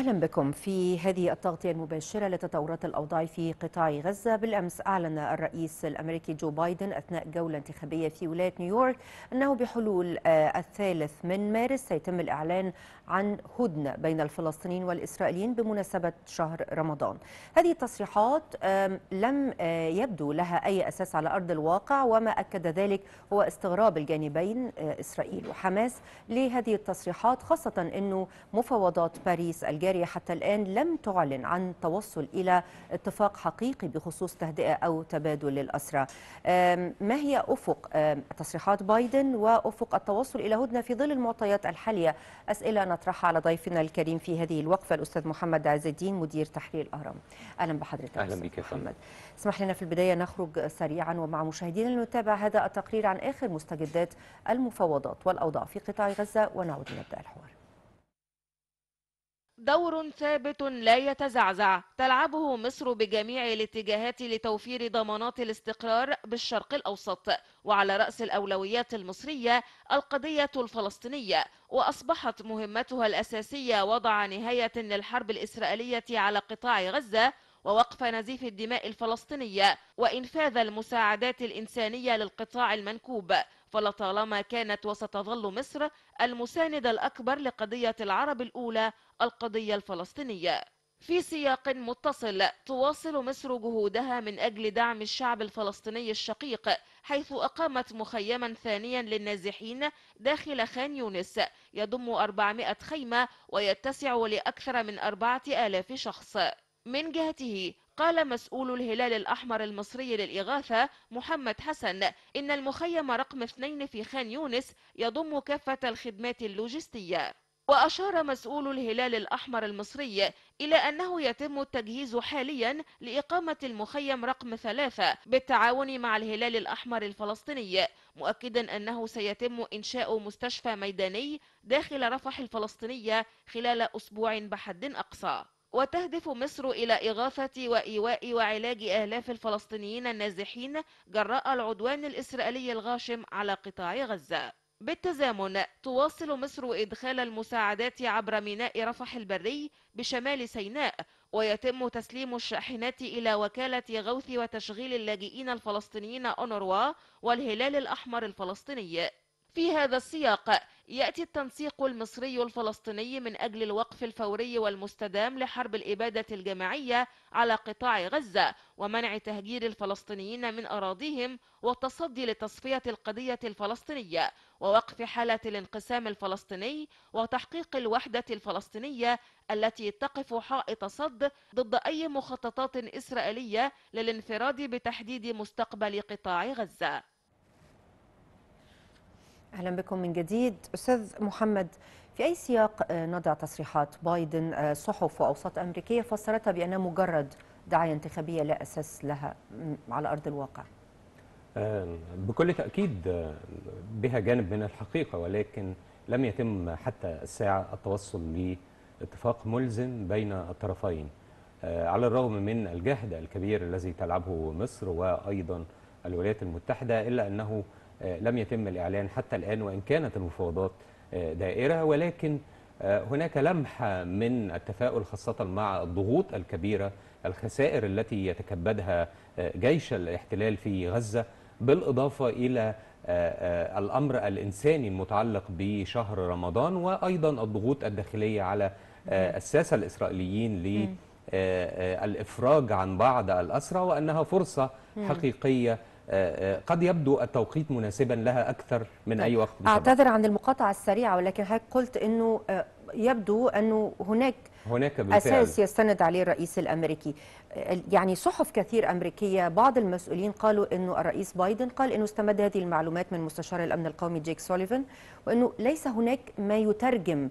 أهلا بكم في هذه التغطية المباشرة لتطورات الأوضاع في قطاع غزة بالأمس أعلن الرئيس الأمريكي جو بايدن أثناء جولة انتخابية في ولاية نيويورك أنه بحلول آه، الثالث من مارس سيتم الإعلان عن هدنة بين الفلسطينيين والإسرائيليين بمناسبة شهر رمضان هذه التصريحات لم يبدو لها أي أساس على أرض الواقع وما أكد ذلك هو استغراب الجانبين إسرائيل وحماس لهذه التصريحات خاصة أنه مفاوضات باريس الجارية حتى الآن لم تعلن عن توصل إلى اتفاق حقيقي بخصوص تهدئة أو تبادل للأسرى ما هي أفق تصريحات بايدن وأفق التوصل إلى هدنة في ظل المعطيات الحالية أسئلة أطرحها على ضيفنا الكريم في هذه الوقفة الأستاذ محمد عز الدين مدير تحرير الأهرام أهلا بحضرتك أهلا بك يا محمد اسمح لنا في البداية نخرج سريعا ومع مشاهدينا لنتابع هذا التقرير عن آخر مستجدات المفاوضات والأوضاع في قطاع غزة ونعود نبدأ الحوار دور ثابت لا يتزعزع تلعبه مصر بجميع الاتجاهات لتوفير ضمانات الاستقرار بالشرق الاوسط وعلى راس الاولويات المصريه القضيه الفلسطينيه واصبحت مهمتها الاساسيه وضع نهايه للحرب الاسرائيليه على قطاع غزه ووقف نزيف الدماء الفلسطينيه وانفاذ المساعدات الانسانيه للقطاع المنكوب فلطالما كانت وستظل مصر المساند الأكبر لقضية العرب الأولى القضية الفلسطينية في سياق متصل تواصل مصر جهودها من أجل دعم الشعب الفلسطيني الشقيق حيث أقامت مخيما ثانيا للنازحين داخل خان يونس يضم 400 خيمة ويتسع لأكثر من 4000 شخص من جهته قال مسؤول الهلال الأحمر المصري للإغاثة محمد حسن إن المخيم رقم اثنين في خان يونس يضم كافة الخدمات اللوجستية وأشار مسؤول الهلال الأحمر المصري إلى أنه يتم التجهيز حاليا لإقامة المخيم رقم ثلاثة بالتعاون مع الهلال الأحمر الفلسطيني مؤكدا أنه سيتم إنشاء مستشفى ميداني داخل رفح الفلسطينية خلال أسبوع بحد أقصى وتهدف مصر إلى إغاثة وإيواء وعلاج آلاف الفلسطينيين النازحين جراء العدوان الإسرائيلي الغاشم على قطاع غزة بالتزامن تواصل مصر إدخال المساعدات عبر ميناء رفح البري بشمال سيناء ويتم تسليم الشاحنات إلى وكالة غوث وتشغيل اللاجئين الفلسطينيين أونروا والهلال الأحمر الفلسطيني في هذا السياق يأتي التنسيق المصري الفلسطيني من أجل الوقف الفوري والمستدام لحرب الإبادة الجماعية على قطاع غزة ومنع تهجير الفلسطينيين من أراضيهم والتصدي لتصفية القضية الفلسطينية ووقف حالة الانقسام الفلسطيني وتحقيق الوحدة الفلسطينية التي تقف حائط صد ضد أي مخططات إسرائيلية للانفراد بتحديد مستقبل قطاع غزة اهلا بكم من جديد استاذ محمد في اي سياق آه، نضع تصريحات بايدن آه، صحف واوساط امريكيه فسرتها بانها مجرد دعايه انتخابيه لا اساس لها على ارض الواقع آه، بكل تاكيد بها جانب من الحقيقه ولكن لم يتم حتى الساعه التوصل لاتفاق ملزم بين الطرفين على الرغم من الجهد الكبير الذي تلعبه مصر وايضا الولايات المتحده الا انه آه، لم يتم الإعلان حتى الآن وإن كانت المفاوضات آه، دائرة ولكن آه، هناك لمحة من التفاؤل خاصة مع الضغوط الكبيرة الخسائر التي يتكبدها جيش الاحتلال في غزة بالإضافة إلى الأمر الإنساني المتعلق بشهر رمضان وأيضا الضغوط الداخلية على الساسة الإسرائيليين ل الإفراج عن بعض الأسرى وأنها فرصة حقيقية آه، آه، قد يبدو التوقيت مناسبا لها أكثر من طيب. أي وقت بسبب. أعتذر عن المقاطعة السريعة ولكن حضرتك قلت أنه آه، يبدو أنه هناك هناك بالفعل. أساس يستند عليه الرئيس الأمريكي يعني صحف كثير أمريكية بعض المسؤولين قالوا أنه الرئيس بايدن قال أنه استمد هذه المعلومات من مستشار الأمن القومي جيك سوليفان وأنه ليس هناك ما يترجم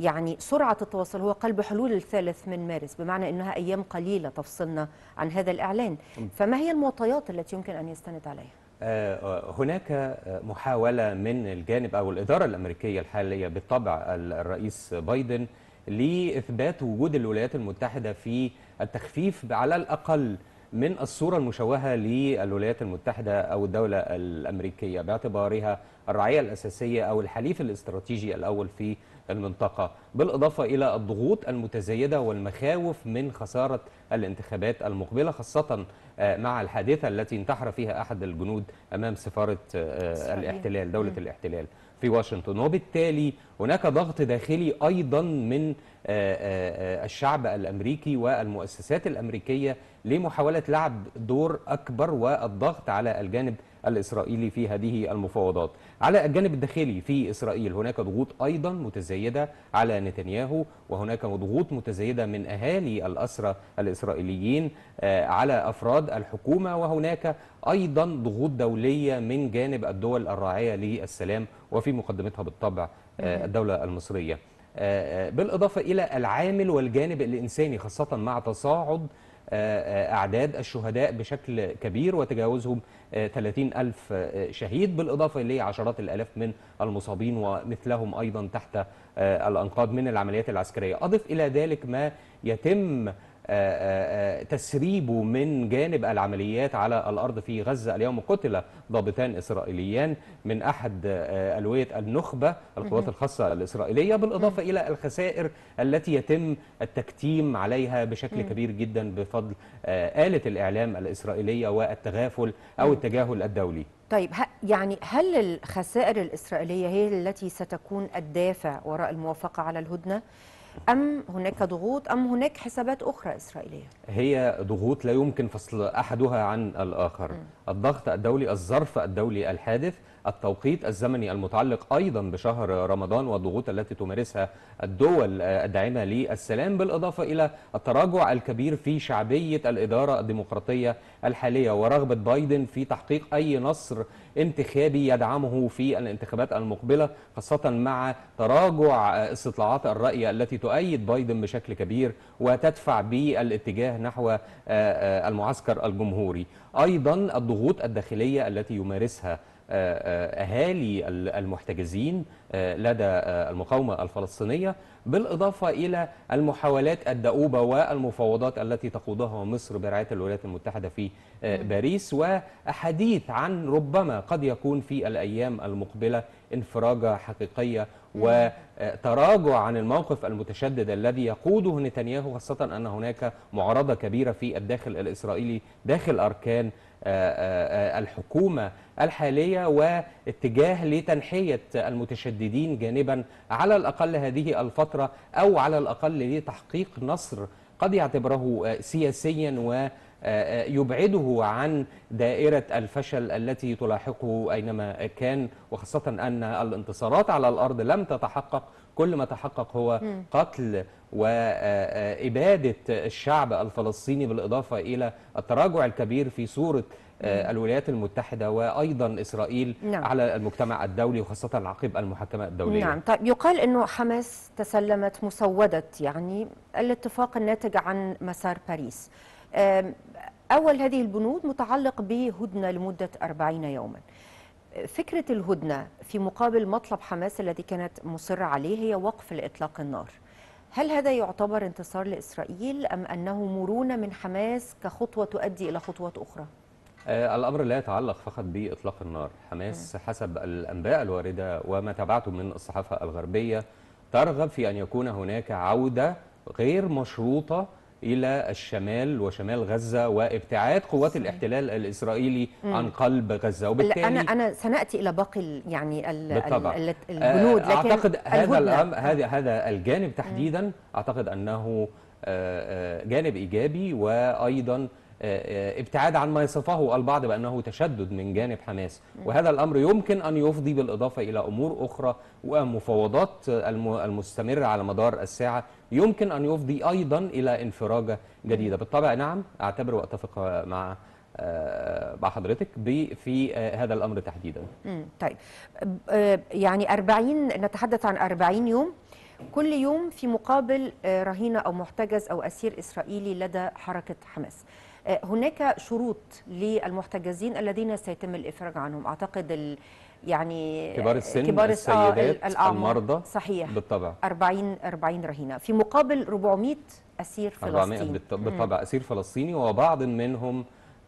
يعني سرعة التواصل هو قلب حلول الثالث من مارس بمعنى أنها أيام قليلة تفصلنا عن هذا الإعلان فما هي المعطيات التي يمكن أن يستند عليها؟ آه، آه، هناك آه، محاولة من الجانب أو الإدارة الأمريكية الحالية بالطبع الرئيس بايدن لإثبات وجود الولايات المتحدة في التخفيف على الأقل من الصورة المشوهة للولايات المتحدة أو الدولة الأمريكية باعتبارها الرعاية الأساسية أو الحليف الاستراتيجي الأول في المنطقة بالإضافة إلى الضغوط المتزايدة والمخاوف من خسارة الانتخابات المقبلة خاصة آه، مع الحادثة التي انتحر فيها أحد الجنود أمام سفارة آه، الاحتلال دولة الاحتلال في واشنطن وبالتالي هناك ضغط داخلي أيضا من آه، الشعب الأمريكي والمؤسسات الأمريكية لمحاولة لعب دور أكبر والضغط على الجانب الإسرائيلي في هذه المفاوضات على الجانب الداخلي في إسرائيل هناك ضغوط أيضا متزايدة على نتنياهو وهناك ضغوط متزايدة من أهالي الأسرى الإسرائيليين آه، على أفراد الحكومة وهناك أيضا ضغوط دولية من جانب الدول الراعية للسلام وفي مقدمتها بالطبع آه، الدولة المصرية آه، بالإضافة إلى العامل والجانب الإنساني خاصة مع تصاعد أعداد الشهداء بشكل كبير وتجاوزهم 30 ألف شهيد بالإضافة إلى عشرات الألاف من المصابين ومثلهم أيضا تحت الأنقاض من العمليات العسكرية أضف إلى ذلك ما يتم آه، آه، آه، تسريبه من جانب العمليات على الأرض في غزة اليوم قتل ضابطان إسرائيليان من أحد ألوية النخبة القوات الخاصة الإسرائيلية بالإضافة إلى الخسائر التي يتم التكتيم عليها بشكل كبير جدا بفضل آلة الإعلام الإسرائيلية والتغافل أو التجاهل الدولي طيب يعني هل الخسائر الإسرائيلية هي التي ستكون الدافع وراء الموافقة على الهدنة؟ أم هناك ضغوط أم هناك حسابات أخرى إسرائيلية هي ضغوط لا يمكن فصل أحدها عن الآخر م. الضغط الدولي الظرف الدولي الحادث التوقيت الزمني المتعلق أيضا بشهر رمضان والضغوط التي تمارسها الدول الداعمة للسلام بالإضافة إلى التراجع الكبير في شعبية الإدارة الديمقراطية الحالية ورغبة بايدن في تحقيق أي نصر انتخابي يدعمه في الانتخابات المقبلة خاصة مع تراجع استطلاعات الرأي التي تؤيد بايدن بشكل كبير وتدفع بالاتجاه نحو آه، آه، المعسكر الجمهوري أيضا الضغوط الداخلية التي يمارسها آه، آه، أهالي المحتجزين آه، لدى المقاومة الفلسطينية بالإضافة إلى المحاولات الدؤوبة والمفاوضات التي تقودها مصر برعاية الولايات المتحدة في نعم. باريس وأحاديث عن ربما قد يكون في الأيام المقبلة انفراجة حقيقية نعم. وتراجع عن الموقف المتشدد الذي يقوده نتنياهو خاصة أن هناك معارضة كبيرة في الداخل الإسرائيلي داخل أركان آه، آه، آه، الحكومة الحالية واتجاه لتنحية المتشددين جانبا على الأقل هذه الفترة أو على الأقل لتحقيق نصر قد يعتبره سياسيا و يبعده عن دائرة الفشل التي تلاحقه أينما كان وخاصة أن الانتصارات على الأرض لم تتحقق كل ما تحقق هو قتل وإبادة الشعب الفلسطيني بالإضافة إلى التراجع الكبير في صورة آه، الولايات المتحدة وأيضا إسرائيل نعم. على المجتمع الدولي وخاصة عقب المحكمة الدولية نعم طيب يقال أنه حماس تسلمت مسودة يعني الاتفاق الناتج عن مسار باريس أول هذه البنود متعلق بهدنة لمدة 40 يوما فكرة الهدنة في مقابل مطلب حماس الذي كانت مصرة عليه هي وقف لإطلاق النار هل هذا يعتبر انتصار لإسرائيل أم أنه مرونة من حماس كخطوة تؤدي إلى خطوات أخرى؟ آه، الأمر لا يتعلق فقط بإطلاق النار حماس حسب الأنباء الواردة وما تابعته من الصحافة الغربية ترغب في أن يكون هناك عودة غير مشروطة إلى الشمال وشمال غزة وابتعاد قوات الاحتلال الإسرائيلي مم. عن قلب غزة وبالتالي أنا أنا سنأتي إلى باقي يعني ال بالطبع. البنود آه، لكن أعتقد هذا آه. هذا هذا الجانب تحديدا أعتقد أنه آه، جانب إيجابي وأيضا ابتعاد عن ما يصفه البعض بأنه تشدد من جانب حماس وهذا الأمر يمكن أن يفضي بالإضافة إلى أمور أخرى ومفاوضات المستمرة على مدار الساعة يمكن أن يفضي أيضا إلى انفراجة جديدة بالطبع نعم أعتبر وأتفق مع آه، مع حضرتك في آه، هذا الأمر تحديدا طيب آه، يعني 40 نتحدث عن 40 يوم كل يوم في مقابل رهينة أو محتجز أو أسير إسرائيلي لدى حركة حماس آه، هناك شروط للمحتجزين الذين سيتم الافراج عنهم اعتقد ال... يعني آه، كبار السن كبار آه، السيدات الأعمار المرضى صحيح بالطبع 40 40 رهينه في مقابل 400 اسير فلسطيني بالطبع اسير فلسطيني وبعض منهم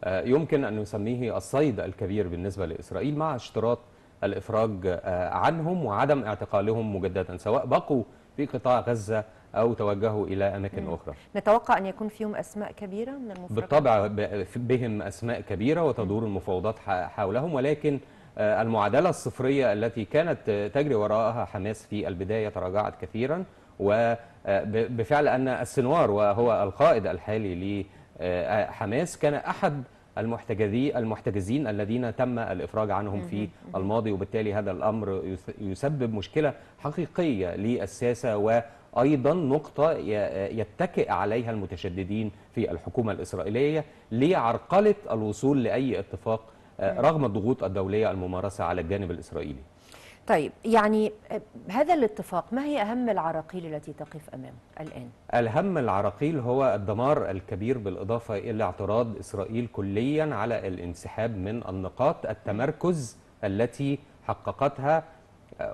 يمكن ان نسميه الصيد الكبير بالنسبه لاسرائيل مع اشتراط الافراج عنهم وعدم اعتقالهم مجددا سواء بقوا في قطاع غزه أو توجهوا إلى أماكن مم. أخرى نتوقع أن يكون فيهم أسماء كبيرة من المفرقين بالطبع بهم أسماء كبيرة وتدور المفاوضات حولهم ولكن آه، المعادلة الصفرية التي كانت تجري وراءها حماس في البداية تراجعت كثيرا وبفعل آه، أن السنوار وهو القائد الحالي لحماس آه، كان أحد المحتجزين الذين تم الإفراج عنهم في الماضي وبالتالي هذا الأمر يسبب مشكلة حقيقية للساسه و أيضا نقطة يتكئ عليها المتشددين في الحكومة الإسرائيلية لعرقلة الوصول لأي اتفاق آه، رغم الضغوط الدولية الممارسة على الجانب الإسرائيلي طيب يعني آه، هذا الاتفاق ما هي أهم العراقيل التي تقف أمامه الآن؟ الهم العراقيل هو الدمار الكبير بالإضافة إلى اعتراض إسرائيل كليا على الانسحاب من النقاط التمركز التي حققتها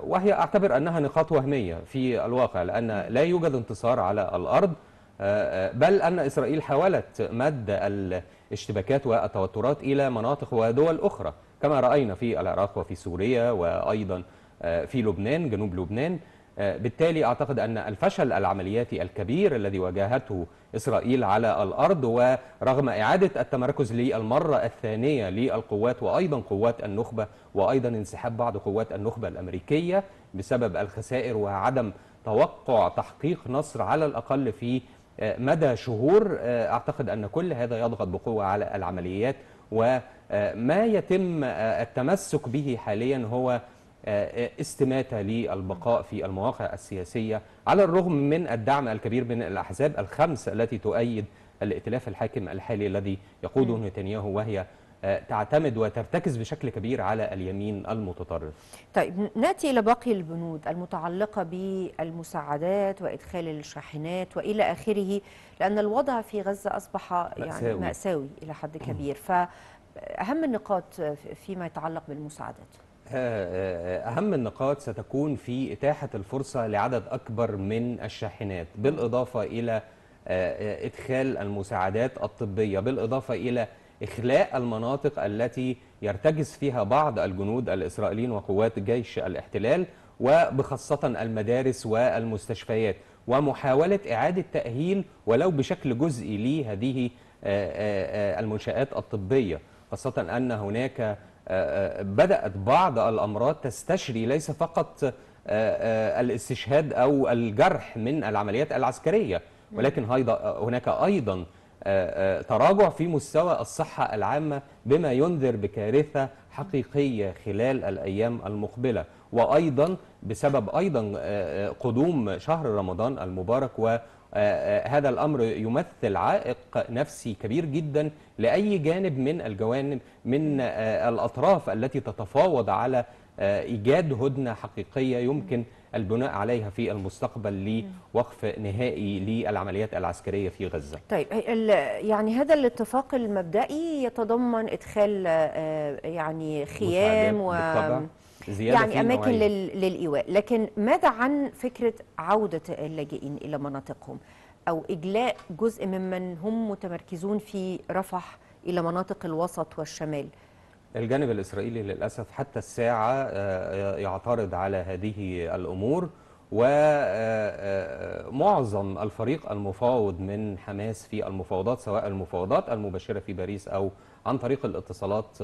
وهي أعتبر أنها نقاط وهمية في الواقع لأن لا يوجد انتصار على الأرض آه، آه، بل أن إسرائيل حاولت مد الاشتباكات والتوترات إلى مناطق ودول أخرى كما رأينا في العراق وفي سوريا وأيضا آه، في لبنان جنوب لبنان آه، بالتالي أعتقد أن الفشل العملياتي الكبير الذي واجهته إسرائيل على الأرض ورغم إعادة التمركز للمرة الثانية للقوات وأيضا قوات النخبة وأيضا انسحاب بعض قوات النخبة الأمريكية بسبب الخسائر وعدم توقع تحقيق نصر على الأقل في آه، مدى شهور آه، أعتقد أن كل هذا يضغط بقوة على العمليات وما يتم التمسك به حاليا هو آه، آه، استماتة للبقاء في المواقع السياسية على الرغم من الدعم الكبير من الأحزاب الخمس التي تؤيد الائتلاف الحاكم الحالي الذي يقوده نتنياهو وهي آه، تعتمد وترتكز بشكل كبير على اليمين المتطرف طيب نأتي إلى باقي البنود المتعلقة بالمساعدات وإدخال الشاحنات وإلى آخره لأن الوضع في غزة أصبح يعني مأساوي, مأساوي إلى حد كبير فأهم النقاط فيما يتعلق بالمساعدات آه، آه، آه، أهم النقاط ستكون في إتاحة الفرصة لعدد أكبر من الشاحنات بالإضافة إلى إدخال المساعدات الطبية بالإضافة إلى إخلاء المناطق التي يرتجز فيها بعض الجنود الإسرائيليين وقوات جيش الاحتلال وبخاصة المدارس والمستشفيات ومحاولة إعادة تأهيل ولو بشكل جزئي لهذه المنشآت الطبية خاصة أن هناك بدأت بعض الأمراض تستشري ليس فقط آه، آه، الاستشهاد أو الجرح من العمليات العسكرية ولكن هناك أيضا آه، تراجع في مستوى الصحة العامة بما ينذر بكارثة حقيقية خلال الأيام المقبلة وأيضا بسبب أيضا قدوم شهر رمضان المبارك و آه، آه، هذا الأمر يمثل عائق نفسي كبير جدا لأي جانب من الجوانب من آه، الأطراف التي تتفاوض على إيجاد هدنة حقيقية يمكن البناء عليها في المستقبل لوقف نهائي للعمليات العسكرية في غزة طيب يعني هذا الاتفاق المبدئي يتضمن إدخال يعني خيام و... بالطبع. زياده يعني اماكن لل... للايواء لكن ماذا عن فكره عوده اللاجئين الى مناطقهم او اجلاء جزء ممن هم متمركزون في رفح الى مناطق الوسط والشمال الجانب الاسرائيلي للاسف حتى الساعه آه، يعترض على هذه الامور ومعظم آه، آه، الفريق المفاوض من حماس في المفاوضات سواء المفاوضات المباشرة في باريس أو عن طريق الاتصالات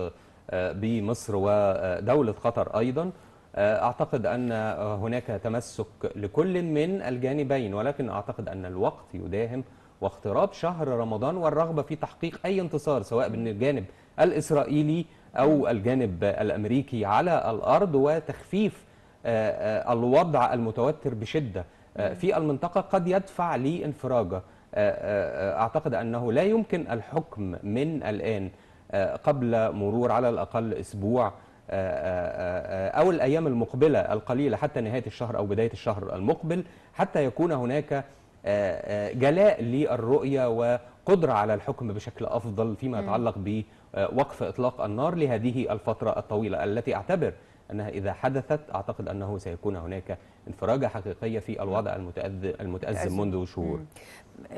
بمصر ودولة قطر أيضا أعتقد أن هناك تمسك لكل من الجانبين ولكن أعتقد أن الوقت يداهم واقتراب شهر رمضان والرغبة في تحقيق أي انتصار سواء من الجانب الإسرائيلي أو الجانب الأمريكي على الأرض وتخفيف آه، آه، الوضع المتوتر بشدة آه، في المنطقة قد يدفع لانفراجة أعتقد أنه لا يمكن الحكم من الآن آه، قبل مرور على الأقل أسبوع آه، آه، أو الأيام المقبلة القليلة حتى نهاية الشهر أو بداية الشهر المقبل حتى يكون هناك جلاء للرؤية وقدرة على الحكم بشكل أفضل فيما يتعلق بوقف إطلاق النار لهذه الفترة الطويلة التي أعتبر أنها إذا حدثت أعتقد أنه سيكون هناك انفراجة حقيقية في الوضع المتأزم منذ شهور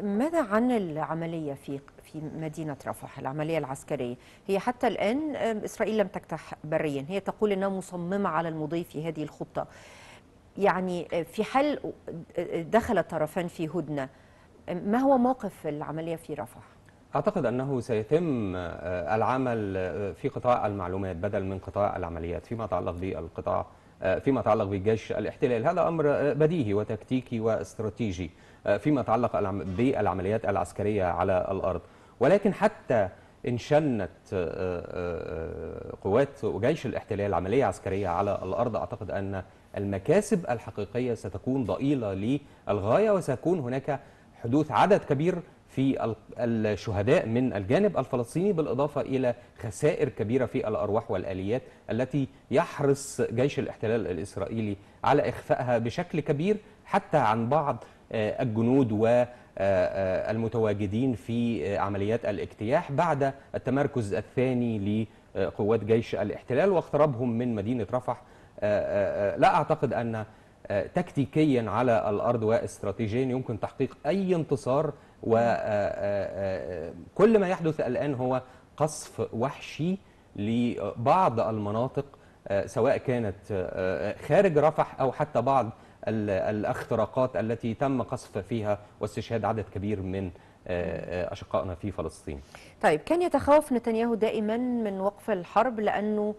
ماذا عن العملية في في مدينة رفح العملية العسكرية هي حتى الآن إسرائيل لم تكتح بريا هي تقول أنها مصممة على المضي في هذه الخطة يعني آه، في حال آه، آه، دخل الطرفان في هدنة ما هو موقف العملية في رفح؟ أعتقد أنه سيتم العمل في قطاع المعلومات بدل من قطاع العمليات فيما يتعلق بالقطاع آه، فيما يتعلق بالجيش الاحتلال هذا أمر آه، بديهي وتكتيكي واستراتيجي آه، فيما يتعلق بالعمليات العسكرية على الأرض ولكن حتى إن شنت قوات وجيش الاحتلال عملية عسكرية على الأرض أعتقد أن المكاسب الحقيقية ستكون ضئيلة للغاية وسيكون هناك حدوث عدد كبير في الشهداء من الجانب الفلسطيني بالإضافة إلى خسائر كبيرة في الأرواح والآليات التي يحرص جيش الاحتلال الإسرائيلي على إخفائها بشكل كبير حتى عن بعض آه، الجنود و آه، المتواجدين في آه، عمليات الاجتياح بعد التمركز الثاني لقوات جيش الاحتلال واقترابهم من مدينة رفح لا أعتقد أن تكتيكيا على الأرض واستراتيجيا يمكن تحقيق أي انتصار وكل آه، آه، آه، ما يحدث الآن هو قصف وحشي لبعض المناطق سواء كانت خارج رفح أو حتى بعض الاختراقات التي تم قصف فيها واستشهاد عدد كبير من أشقائنا في فلسطين طيب كان يتخوف نتنياهو دائما من وقف الحرب لأنه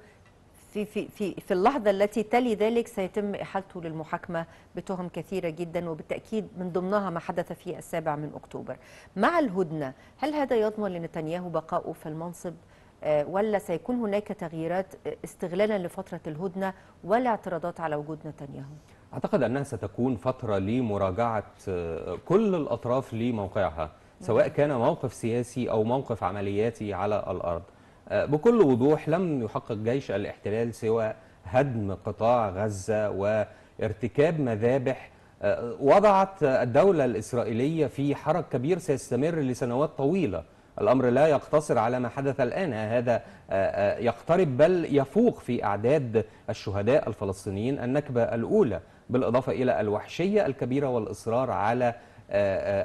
في في في في اللحظه التي تلي ذلك سيتم احالته للمحاكمه بتهم كثيره جدا وبالتاكيد من ضمنها ما حدث في السابع من اكتوبر. مع الهدنه هل هذا يضمن لنتنياهو بقائه في المنصب آه، ولا سيكون هناك تغييرات آه، استغلالا لفتره الهدنه ولا اعتراضات على وجود نتنياهو؟ اعتقد انها ستكون فتره لمراجعه آه، كل الاطراف لموقعها سواء نعم. كان موقف سياسي او موقف عملياتي على الارض. بكل وضوح لم يحقق جيش الاحتلال سوى هدم قطاع غزة وارتكاب مذابح آه، وضعت الدولة الإسرائيلية في حرج كبير سيستمر لسنوات طويلة الأمر لا يقتصر على ما حدث الآن آه، هذا آه، يقترب بل يفوق في أعداد الشهداء الفلسطينيين النكبة الأولى بالإضافة إلى الوحشية الكبيرة والإصرار على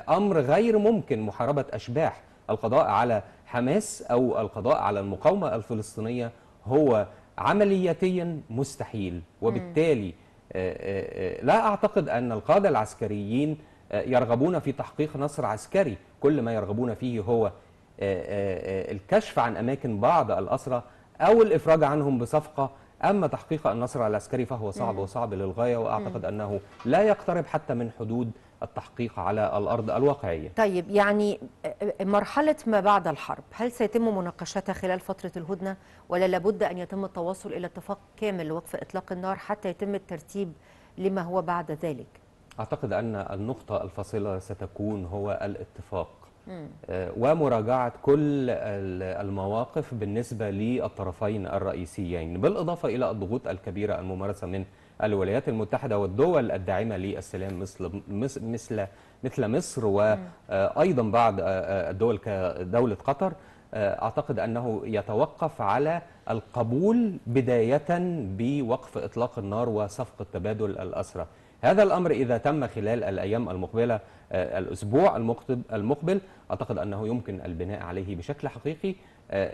أمر غير ممكن محاربة أشباح القضاء على حماس أو القضاء على المقاومة الفلسطينية هو عملياتيا مستحيل وبالتالي آه، آه، آه، لا أعتقد أن القادة العسكريين يرغبون في تحقيق نصر عسكري كل ما يرغبون فيه هو الكشف عن أماكن بعض الأسرى أو الإفراج عنهم بصفقة أما تحقيق النصر العسكري فهو صعب وصعب للغاية وأعتقد أنه لا يقترب حتى من حدود التحقيق على الأرض الواقعية طيب يعني مرحلة ما بعد الحرب هل سيتم مناقشتها خلال فترة الهدنة ولا لابد أن يتم التواصل إلى اتفاق كامل لوقف إطلاق النار حتى يتم الترتيب لما هو بعد ذلك أعتقد أن النقطة الفاصلة ستكون هو الاتفاق آه، ومراجعة كل المواقف بالنسبة للطرفين الرئيسيين بالإضافة إلى الضغوط الكبيرة الممارسة من الولايات المتحدة والدول الداعمة للسلام مثل مثل مثل مصر وأيضا آه، بعض آه، آه، الدول كدولة قطر أعتقد أنه يتوقف على القبول بداية بوقف إطلاق النار وصفقة تبادل الأسرى هذا الأمر إذا تم خلال الأيام المقبلة الأسبوع المقبل أعتقد أنه يمكن البناء عليه بشكل حقيقي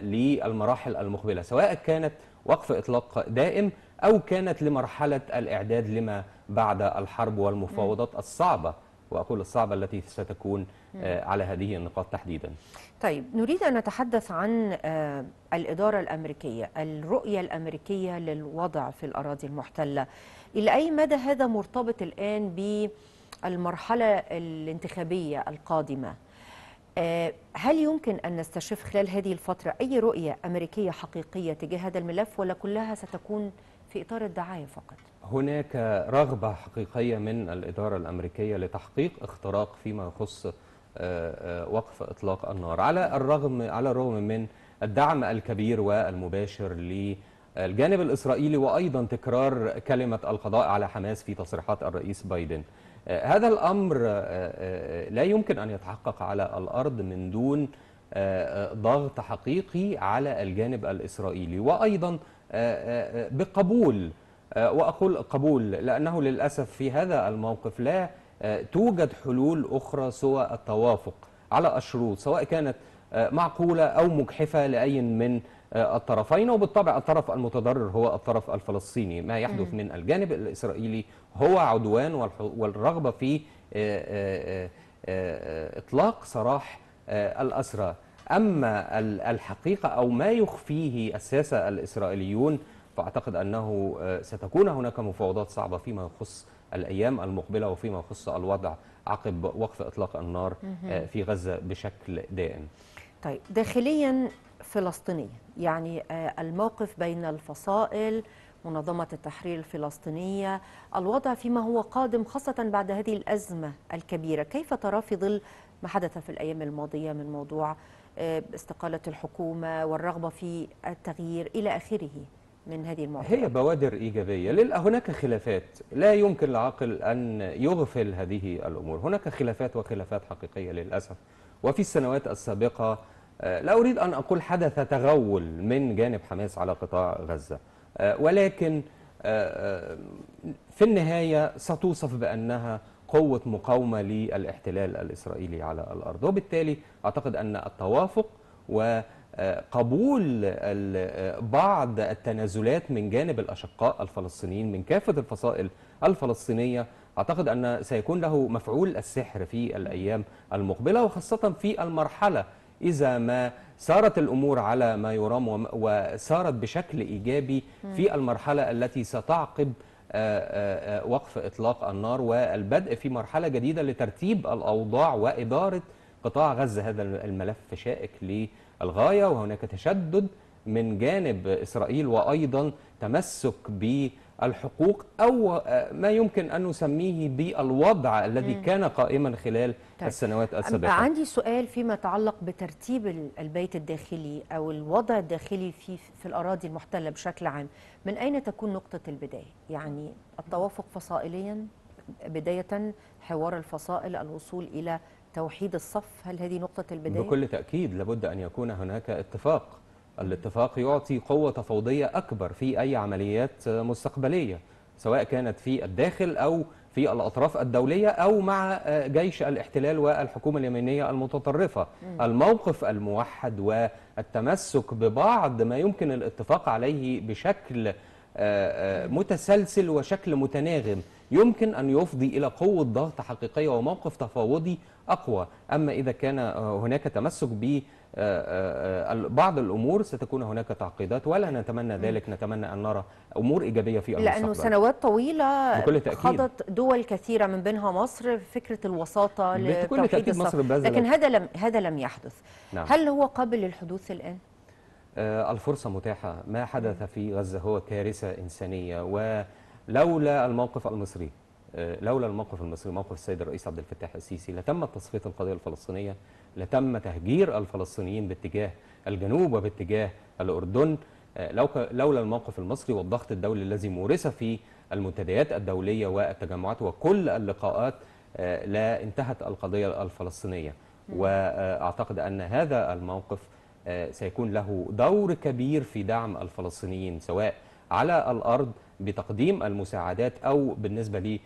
للمراحل المقبلة سواء كانت وقف إطلاق دائم أو كانت لمرحلة الإعداد لما بعد الحرب والمفاوضات الصعبة وأقول الصعبة التي ستكون آه، على هذه النقاط تحديدا طيب نريد أن نتحدث عن آه، الإدارة الأمريكية الرؤية الأمريكية للوضع في الأراضي المحتلة إلى أي مدى هذا مرتبط الآن بالمرحلة الانتخابية القادمة آه، هل يمكن أن نستشف خلال هذه الفترة أي رؤية أمريكية حقيقية تجاه هذا الملف ولا كلها ستكون في إطار الدعاية فقط هناك رغبة حقيقية من الإدارة الأمريكية لتحقيق اختراق فيما يخص آه، آه، وقف إطلاق النار على الرغم على الرغم من الدعم الكبير والمباشر للجانب الإسرائيلي وأيضا تكرار كلمة القضاء على حماس في تصريحات الرئيس بايدن آه، هذا الأمر لا يمكن أن يتحقق على الأرض من دون ضغط حقيقي على الجانب الإسرائيلي وأيضا آه، آه، آه، بقبول واقول قبول لانه للاسف في هذا الموقف لا توجد حلول اخرى سوى التوافق على الشروط سواء كانت معقوله او مجحفه لاي من الطرفين وبالطبع الطرف المتضرر هو الطرف الفلسطيني ما يحدث من الجانب الإسرائيلي هو عدوان والرغبة في إطلاق سراح الأسرى أما الحقيقة أو ما يخفيه الساسة الإسرائيليون فأعتقد أنه آه، ستكون هناك مفاوضات صعبة فيما يخص الأيام المقبلة وفيما يخص الوضع عقب وقف إطلاق النار آه، في غزة بشكل دائم طيب داخليا فلسطينيا يعني آه، الموقف بين الفصائل منظمة التحرير الفلسطينية الوضع فيما هو قادم خاصة بعد هذه الأزمة الكبيرة كيف ترى في ظل ما حدث في الأيام الماضية من موضوع استقالة الحكومة والرغبة في التغيير إلى آخره من هذه المعطيات هي بوادر إيجابية هناك خلافات لا يمكن العقل أن يغفل هذه الأمور هناك خلافات وخلافات حقيقية للأسف وفي السنوات السابقة آه، لا أريد أن أقول حدث تغول من جانب حماس على قطاع غزة آه، ولكن آه، في النهاية ستوصف بأنها قوة مقاومة للاحتلال الإسرائيلي على الأرض وبالتالي أعتقد أن التوافق وقبول بعض التنازلات من جانب الأشقاء الفلسطينيين من كافة الفصائل الفلسطينية أعتقد أن سيكون له مفعول السحر في الأيام المقبلة وخاصة في المرحلة إذا ما سارت الأمور على ما يرام وسارت بشكل إيجابي في المرحلة التي ستعقب آه، آه، آه، وقف إطلاق النار والبدء في مرحلة جديدة لترتيب الأوضاع وإدارة قطاع غزة هذا الملف شائك للغاية وهناك تشدد من جانب إسرائيل وأيضا تمسك ب الحقوق أو آه، ما يمكن أن نسميه بالوضع الذي مم. كان قائما خلال طيب. السنوات السابقة عندي سؤال فيما يتعلق بترتيب البيت الداخلي أو الوضع الداخلي في, في الأراضي المحتلة بشكل عام من أين تكون نقطة البداية؟ يعني التوافق فصائليا بداية حوار الفصائل الوصول إلى توحيد الصف هل هذه نقطة البداية؟ بكل تأكيد لابد أن يكون هناك اتفاق الاتفاق يعطي قوة تفاوضية أكبر في أي عمليات مستقبلية سواء كانت في الداخل أو في الأطراف الدولية أو مع جيش الاحتلال والحكومة اليمينية المتطرفة الموقف الموحد والتمسك ببعض ما يمكن الاتفاق عليه بشكل آه، آه، متسلسل وشكل متناغم يمكن أن يفضي إلى قوة ضغط حقيقية وموقف تفاوضي أقوى أما إذا كان آه، هناك تمسك به آه، آه، آه، بعض الامور ستكون هناك تعقيدات ولا نتمنى ذلك نتمنى ان نرى امور ايجابيه في المستقبل لانه سنوات طويله بكل تأكيد. خضت دول كثيره من بينها مصر فكره الوساطه لتوحيد مصر لكن هذا لم هذا لم يحدث نعم. هل هو قابل للحدوث الان الفرصه متاحه ما حدث في غزه هو كارثه انسانيه ولولا الموقف المصري لولا الموقف المصري موقف السيد الرئيس عبد الفتاح السيسي لتم تصفيه القضيه الفلسطينيه لتم تهجير الفلسطينيين باتجاه الجنوب وباتجاه الأردن آه، لولا الموقف المصري والضغط الدولي الذي مورس في المنتديات الدولية والتجمعات وكل اللقاءات آه، لا انتهت القضية الفلسطينية وأعتقد أن هذا الموقف آه، سيكون له دور كبير في دعم الفلسطينيين سواء على الأرض بتقديم المساعدات أو بالنسبة لي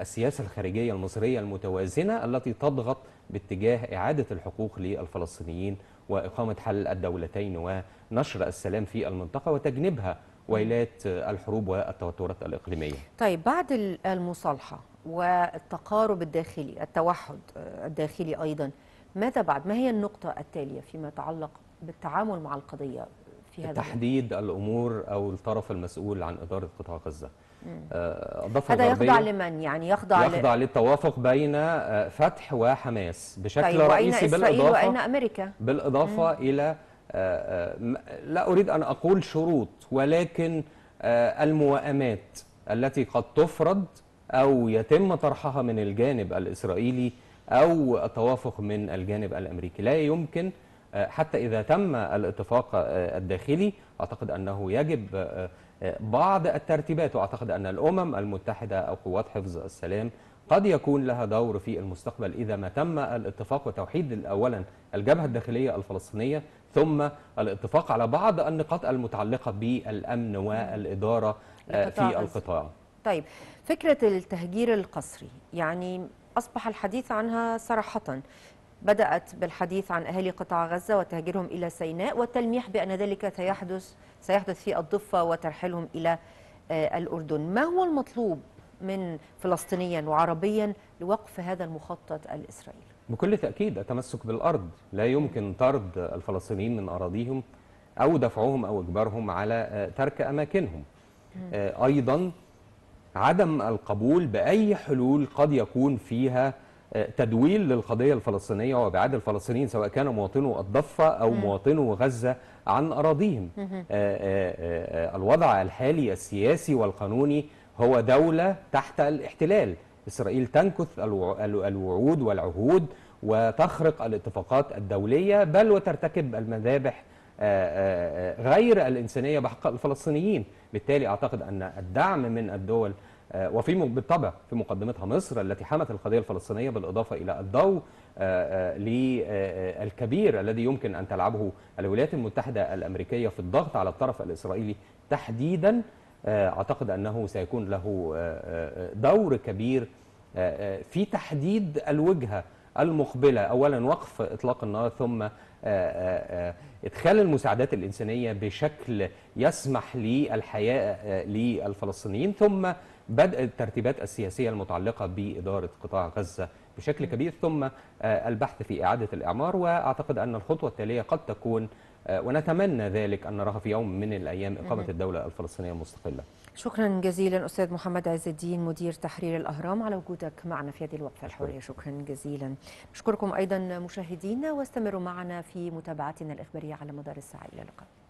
السياسة الخارجية المصرية المتوازنة التي تضغط باتجاه إعادة الحقوق للفلسطينيين وإقامة حل الدولتين ونشر السلام في المنطقة وتجنبها ويلات الحروب والتوترات الإقليمية طيب بعد المصالحة والتقارب الداخلي التوحد الداخلي أيضا ماذا بعد ما هي النقطة التالية فيما يتعلق بالتعامل مع القضية في هذا تحديد الأمور أو الطرف المسؤول عن إدارة قطاع غزة الضفه هذا يخضع لمن يعني يخضع يخضع ل... للتوافق بين آه، فتح وحماس بشكل طيب رئيسي وأين بالاضافه وأين امريكا بالاضافه مم. الى آه، آه، لا اريد ان اقول شروط ولكن الموائمات التي قد تفرض او يتم طرحها من الجانب الاسرائيلي او التوافق من الجانب الامريكي لا يمكن حتى اذا تم الاتفاق الداخلي اعتقد انه يجب بعض الترتيبات وأعتقد أن الأمم المتحدة أو قوات حفظ السلام قد يكون لها دور في المستقبل إذا ما تم الاتفاق وتوحيد أولا الجبهة الداخلية الفلسطينية ثم الاتفاق على بعض النقاط المتعلقة بالأمن والإدارة آه، في القطاع طيب فكرة التهجير القسري يعني أصبح الحديث عنها صراحة بدأت بالحديث عن أهالي قطاع غزة وتهجيرهم إلى سيناء والتلميح بأن ذلك سيحدث سيحدث في الضفة وترحيلهم إلى آه، الأردن ما هو المطلوب من فلسطينيا وعربيا لوقف هذا المخطط الإسرائيلي بكل تأكيد التمسك بالأرض لا يمكن طرد الفلسطينيين من أراضيهم أو دفعهم أو إجبارهم على آه، ترك أماكنهم آه، أيضا عدم القبول بأي حلول قد يكون فيها تدويل للقضية الفلسطينية وابعاد الفلسطينيين سواء كانوا مواطنو الضفة أو مواطنو غزة عن أراضيهم آه، آه، آه، الوضع الحالي السياسي والقانوني هو دولة تحت الاحتلال إسرائيل تنكث الوعود والعهود وتخرق الاتفاقات الدولية بل وترتكب المذابح غير الإنسانية بحق الفلسطينيين بالتالي أعتقد أن الدعم من الدول آه، وفي بالطبع في مقدمتها مصر التي حمت القضية الفلسطينية بالإضافة إلى الضوء آه، آه، للكبير الذي يمكن أن تلعبه الولايات المتحدة الأمريكية في الضغط على الطرف الإسرائيلي تحديدا أعتقد أنه سيكون له دور كبير في تحديد الوجهة المقبلة أولا وقف إطلاق النار ثم إدخال المساعدات الإنسانية بشكل يسمح للحياة للفلسطينيين ثم بدء الترتيبات السياسية المتعلقة بإدارة قطاع غزة بشكل كبير ثم آه، البحث في إعادة الإعمار وأعتقد أن الخطوة التالية قد تكون آه، ونتمنى ذلك أن نراها في يوم من الأيام إقامة الدولة الفلسطينية المستقلة شكرا جزيلا أستاذ محمد عز الدين مدير تحرير الأهرام على وجودك معنا في هذه الوقفة الحرية شكرا جزيلا نشكركم أيضا مشاهدينا واستمروا معنا في متابعتنا الإخبارية على مدار الساعة إلى اللقاء